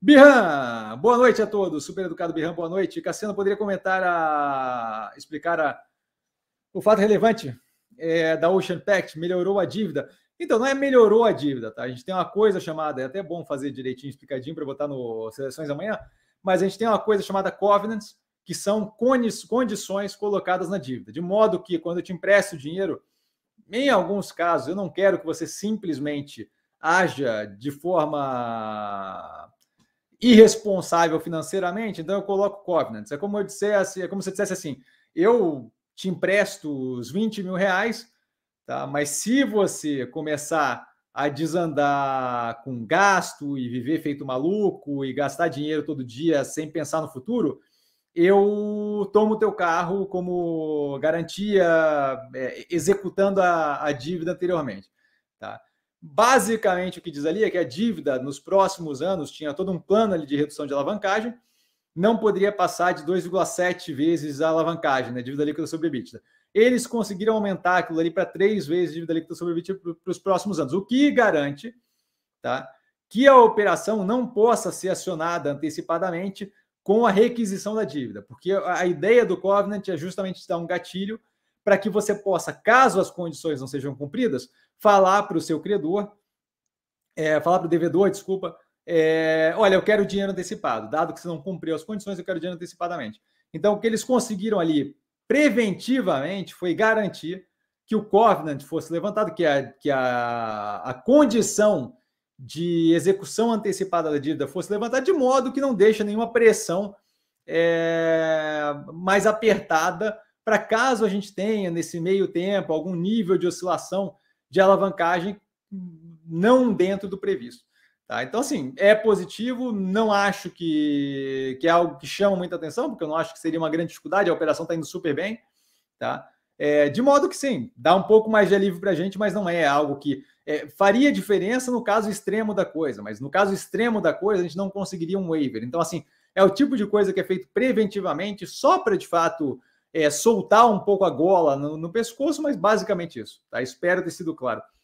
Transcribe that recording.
Birran, boa noite a todos. Super educado Birran, boa noite. Cassiano, poderia comentar, a, explicar a, o fato relevante é, da Ocean Pact? Melhorou a dívida? Então, não é melhorou a dívida, tá? A gente tem uma coisa chamada, é até bom fazer direitinho, explicadinho para botar no Seleções amanhã, mas a gente tem uma coisa chamada covenants, que são condições colocadas na dívida. De modo que, quando eu te empresto dinheiro, em alguns casos, eu não quero que você simplesmente haja de forma irresponsável financeiramente, então eu coloco covenants. É como eu dissesse, é como se dissesse assim: eu te empresto os 20 mil reais, tá? mas se você começar a desandar com gasto e viver feito maluco e gastar dinheiro todo dia sem pensar no futuro, eu tomo o teu carro como garantia, é, executando a, a dívida anteriormente. Tá? Basicamente, o que diz ali é que a dívida nos próximos anos tinha todo um plano ali de redução de alavancagem, não poderia passar de 2,7 vezes a alavancagem, né? Dívida líquida sobre EBITDA. Eles conseguiram aumentar aquilo ali para três vezes a dívida líquida sobre EBITDA para os próximos anos, o que garante tá, que a operação não possa ser acionada antecipadamente com a requisição da dívida, porque a ideia do covenant é justamente dar um gatilho para que você possa, caso as condições não sejam cumpridas, falar para o seu credor, é, falar para o devedor, desculpa, é, olha, eu quero dinheiro antecipado, dado que você não cumpriu as condições, eu quero dinheiro antecipadamente. Então, o que eles conseguiram ali preventivamente foi garantir que o covenant fosse levantado, que a, que a, a condição de execução antecipada da dívida fosse levantada, de modo que não deixa nenhuma pressão é, mais apertada para caso a gente tenha nesse meio tempo algum nível de oscilação de alavancagem não dentro do previsto. Tá? Então, assim, é positivo, não acho que, que é algo que chama muita atenção, porque eu não acho que seria uma grande dificuldade, a operação está indo super bem. Tá? É, de modo que sim, dá um pouco mais de alívio para a gente, mas não é algo que é, faria diferença no caso extremo da coisa, mas no caso extremo da coisa, a gente não conseguiria um waiver. Então, assim, é o tipo de coisa que é feito preventivamente só para de fato é, soltar um pouco a gola no, no pescoço, mas basicamente isso. Tá? Espero ter sido claro.